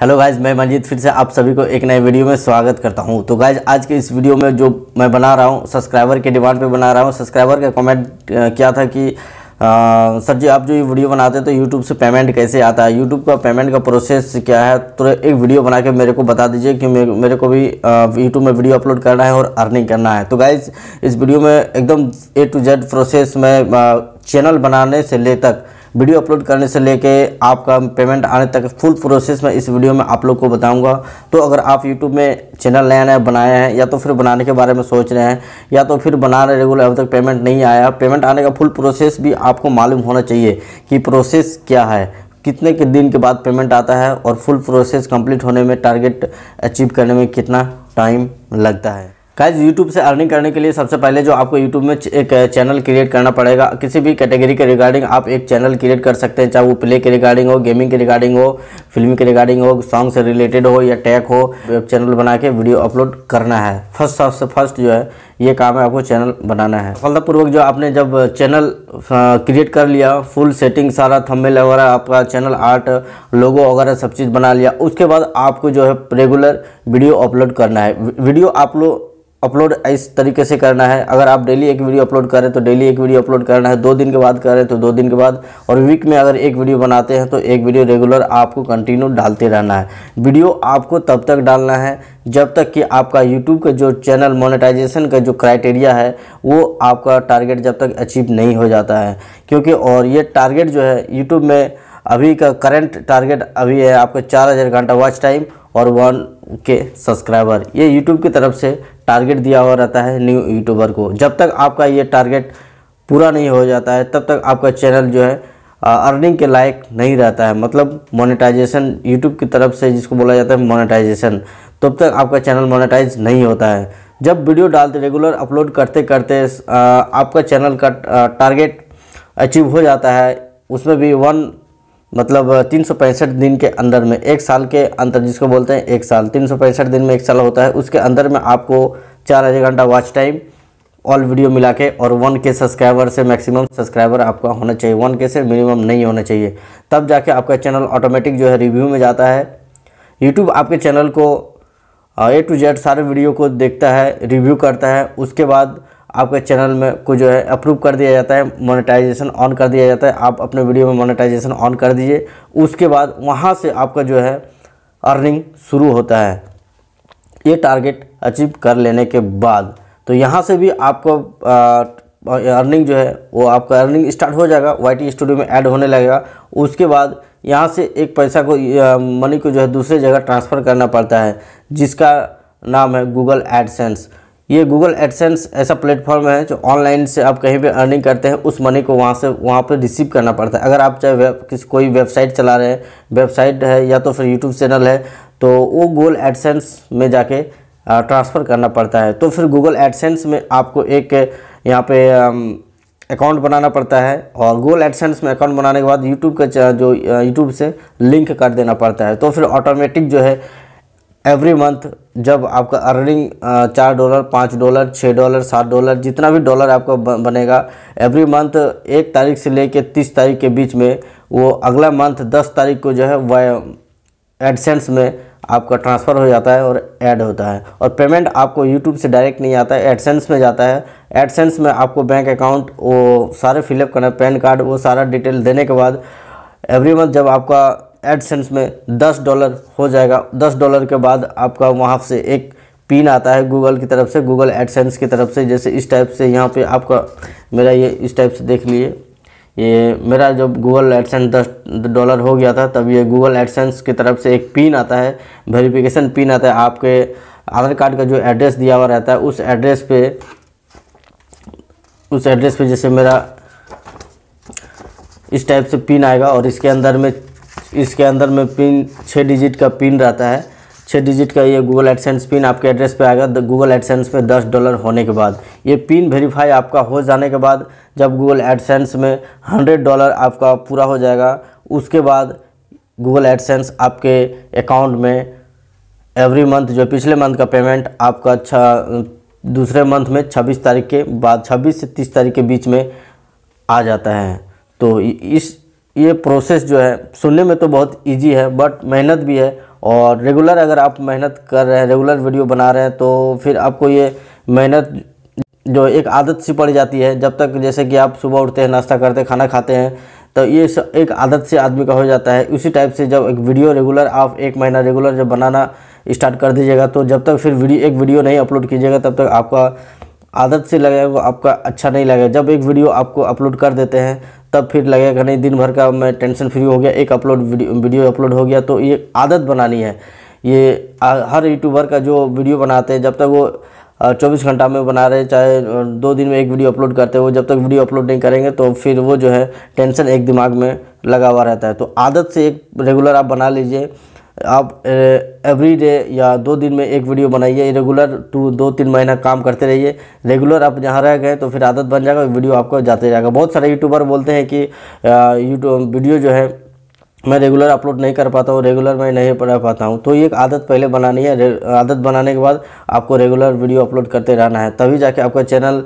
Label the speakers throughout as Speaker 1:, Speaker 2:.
Speaker 1: hello guys मैं मंजीत फिर से आप सभी को एक नए वीडियो में स्वागत करता हूं तो गाइज आज के इस वीडियो में जो मैं बना रहा हूं सब्सक्राइबर के डिमांड पे बना रहा हूं सब्सक्राइबर का कमेंट किया था कि आ, सर जी आप जो ये वीडियो बनाते हैं तो यूट्यूब से पेमेंट कैसे आता है यूट्यूब का पेमेंट का प्रोसेस क्या है तो एक वीडियो बना के मेरे को बता दीजिए कि मेरे, मेरे को भी यूट्यूब में वीडियो अपलोड करना है और अर्निंग करना है तो गाइज इस वीडियो में एकदम ए टू जेड प्रोसेस में चैनल बनाने से ले तक वीडियो अपलोड करने से लेके आपका पेमेंट आने तक फुल प्रोसेस मैं इस वीडियो में आप लोग को बताऊंगा तो अगर आप यूट्यूब में चैनल नया नया बनाए हैं या तो फिर बनाने के बारे में सोच रहे हैं या तो फिर बना रहे रेगुलर अब तक पेमेंट नहीं आया पेमेंट आने का फुल प्रोसेस भी आपको मालूम होना चाहिए कि प्रोसेस क्या है कितने के दिन के बाद पेमेंट आता है और फुल प्रोसेस कंप्लीट होने में टारगेट अचीव करने में कितना टाइम लगता है गाइज यूट्यूब से अर्निंग करने के लिए सबसे पहले जो आपको यूट्यूब में एक चैनल uh, क्रिएट करना पड़ेगा किसी भी कैटेगरी के रिगार्डिंग आप एक चैनल क्रिएट कर सकते हैं चाहे वो प्ले के रिगार्डिंग हो गेमिंग के रिगार्डिंग हो फिल्म के रिगार्डिंग हो सॉन्ग से रिलेटेड हो या टैग हो वेब चैनल बना के वीडियो अपलोड करना है फर्स्ट सबसे फर्स्ट जो है ये काम है आपको चैनल बनाना है सफलतापूर्वक जो आपने जब चैनल क्रिएट uh, कर लिया फुल सेटिंग सारा थंबनेल वगैरह आपका चैनल आर्ट लोगो वगैरह सब चीज़ बना लिया उसके बाद आपको जो है रेगुलर वीडियो अपलोड करना है वीडियो आप लोग अपलोड इस तरीके से करना है अगर आप डेली एक वीडियो अपलोड करें तो डेली एक वीडियो अपलोड करना है दो दिन के बाद करें तो दो दिन के बाद और वीक में अगर एक वीडियो बनाते हैं तो एक वीडियो रेगुलर आपको कंटिन्यू डालते रहना है वीडियो आपको तब तक डालना है जब तक कि आपका यूट्यूब का जो चैनल मोनेटाइजेशन का जो क्राइटेरिया है वो आपका टारगेट जब तक अचीव नहीं हो जाता है क्योंकि और ये टारगेट जो है यूट्यूब में अभी का करंट टारगेट अभी है आपका चार हज़ार घंटा वॉच टाइम और वन के सब्सक्राइबर ये यूट्यूब की तरफ से टारगेट दिया हुआ रहता है न्यू यूट्यूबर को जब तक आपका ये टारगेट पूरा नहीं हो जाता है तब तक आपका चैनल जो है अर्निंग के लायक नहीं रहता है मतलब मोनेटाइजेशन यूट्यूब की तरफ से जिसको बोला जाता है मोनेटाइजेशन तब तक आपका चैनल मोनेटाइज नहीं होता है जब वीडियो डालते रेगुलर अपलोड करते करते आपका चैनल का टारगेट अचीव हो जाता है उसमें भी वन मतलब तीन दिन के अंदर में एक साल के अंतर जिसको बोलते हैं एक साल तीन दिन में एक साल होता है उसके अंदर में आपको चार हज़ार घंटा वॉच टाइम ऑल वीडियो मिला के और वन के सब्सक्राइबर से मैक्सिमम सब्सक्राइबर आपका होना चाहिए वन के से मिनिमम नहीं होना चाहिए तब जाके आपका चैनल ऑटोमेटिक जो है रिव्यू में जाता है यूट्यूब आपके चैनल को ए टू जेड सारे वीडियो को देखता है रिव्यू करता है उसके बाद आपके चैनल में को जो है अप्रूव कर दिया जाता है मोनेटाइजेशन ऑन कर दिया जाता है आप अपने वीडियो में मोनेटाइजेशन ऑन कर दीजिए उसके बाद वहाँ से आपका जो है अर्निंग शुरू होता है ये टारगेट अचीव कर लेने के बाद तो यहाँ से भी आपको अर्निंग जो है वो आपका अर्निंग स्टार्ट हो जाएगा वाई स्टूडियो में ऐड होने लगेगा उसके बाद यहाँ से एक पैसा को मनी को जो है दूसरे जगह ट्रांसफ़र करना पड़ता है जिसका नाम है गूगल एडसेंस ये गूगल एडसेंस ऐसा प्लेटफॉर्म है जो ऑनलाइन से आप कहीं भी अर्निंग करते हैं उस मनी को वहाँ से वहाँ पर रिसीव करना पड़ता है अगर आप चाहे वेब किसी कोई वेबसाइट चला रहे हैं वेबसाइट है या तो फिर यूट्यूब चैनल है तो वो गूगल एडसेंस में जाके ट्रांसफ़र करना पड़ता है तो फिर गूगल एडसेंस में आपको एक यहाँ पे अकाउंट बनाना पड़ता है और गूगल एडसेंस में अकाउंट बनाने के बाद यूट्यूब का जो यूट्यूब से लिंक कर देना पड़ता है तो फिर ऑटोमेटिक जो है एवरी मंथ जब आपका अर्निंग चार डॉलर पाँच डॉलर छः डॉलर सात डॉलर जितना भी डॉलर आपका बनेगा एवरी मंथ एक तारीख से लेकर तीस तारीख के बीच में वो अगला मंथ दस तारीख को जो है वह एडसेंस में आपका ट्रांसफ़र हो जाता है और ऐड होता है और पेमेंट आपको यूट्यूब से डायरेक्ट नहीं आता है एडसेंस में जाता है एडसेंस में आपको बैंक अकाउंट वो सारे फिलअप करना पैन कार्ड वो सारा डिटेल देने के बाद एवरी मंथ जब आपका एडसेंस में दस डॉलर हो जाएगा दस डॉलर के बाद आपका वहाँ से एक पिन आता है गूगल की तरफ से गूगल एडसेंस की तरफ से जैसे इस टाइप से यहाँ पे आपका मेरा ये इस टाइप से देख लिए ये मेरा जब गूगल एडसेंस दस डॉलर हो गया था तब ये गूगल एडसेंस की तरफ से एक पिन आता है वेरीफिकेशन पिन आता है आपके आधार कार्ड का जो एड्रेस दिया हुआ रहता है उस एड्रेस पे उस एड्रेस पे जैसे मेरा इस टाइप से पिन आएगा और इसके अंदर में इसके अंदर में पिन छः डिजिट का पिन रहता है छः डिजिट का ये गूगल एडसेंस पिन आपके एड्रेस पे आएगा गूगल एडसेंस में दस डॉलर होने के बाद ये पिन वेरीफाई आपका हो जाने के बाद जब गूगल एडसेंस में हंड्रेड डॉलर आपका पूरा हो जाएगा उसके बाद गूगल एडसेंस आपके अकाउंट में एवरी मंथ जो पिछले मंथ का पेमेंट आपका अच्छा दूसरे मंथ में 26 तारीख के बाद 26 से 30 तारीख के बीच में आ जाता है तो इस ये प्रोसेस जो है सुनने में तो बहुत इजी है बट मेहनत भी है और रेगुलर अगर आप मेहनत कर रहे हैं रेगुलर वीडियो बना रहे हैं तो फिर आपको ये मेहनत जो एक आदत सी पड़ जाती है जब तक जैसे कि आप सुबह उठते हैं नाश्ता करते हैं खाना खाते हैं तो ये एक आदत से आदमी का हो जाता है उसी टाइप से जब एक वीडियो रेगुलर आप एक महीना रेगुलर जब बनाना स्टार्ट कर दीजिएगा तो जब तक फिर वीडियो एक वीडियो नहीं अपलोड कीजिएगा तब तक आपका आदत से लगेगा आपका अच्छा नहीं लगेगा जब एक वीडियो आपको अपलोड कर देते हैं तब फिर लगेगा नहीं दिन भर का मैं टेंशन फ्री हो गया एक अपलोड वीडियो अपलोड हो गया तो ये आदत बनानी है ये हर यूट्यूबर का जो वीडियो बनाते हैं जब तक वो चौबीस घंटा में बना रहे चाहे दो दिन में एक वीडियो अपलोड करते हो जब तक वीडियो अपलोड नहीं करेंगे तो फिर वो जो है टेंशन एक दिमाग में लगा हुआ रहता है तो आदत से एक रेगुलर आप बना लीजिए आप एवरी डे या दो दिन में एक वीडियो बनाइए रेगुलर टू दो तीन महीना काम करते रहिए रेगुलर आप जहाँ रह गए तो फिर आदत बन जाएगा वीडियो आपको जाते जाएगा बहुत सारे यूट्यूबर बोलते हैं कि यूट्यूब वीडियो जो है मैं रेगुलर अपलोड नहीं कर पाता हूँ रेगुलर मैं नहीं पढ़ा पाता हूँ तो ये एक आदत पहले बनानी है आदत बनाने के बाद आपको रेगुलर वीडियो अपलोड करते रहना है तभी जाके आपका चैनल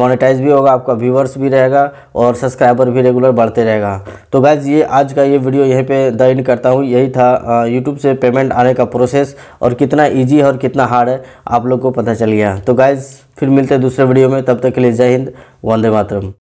Speaker 1: मोनेटाइज भी होगा आपका व्यूवर्स भी रहेगा और सब्सक्राइबर भी रेगुलर बढ़ते रहेगा तो गाइज ये आज का ये वीडियो यहीं पर द करता हूँ यही था यूट्यूब से पेमेंट आने का प्रोसेस और कितना ईजी है और कितना हार्ड है आप लोग को पता चल गया तो गाइज़ फिर मिलते हैं दूसरे वीडियो में तब तक के लिए जय हिंद वंदे मातरम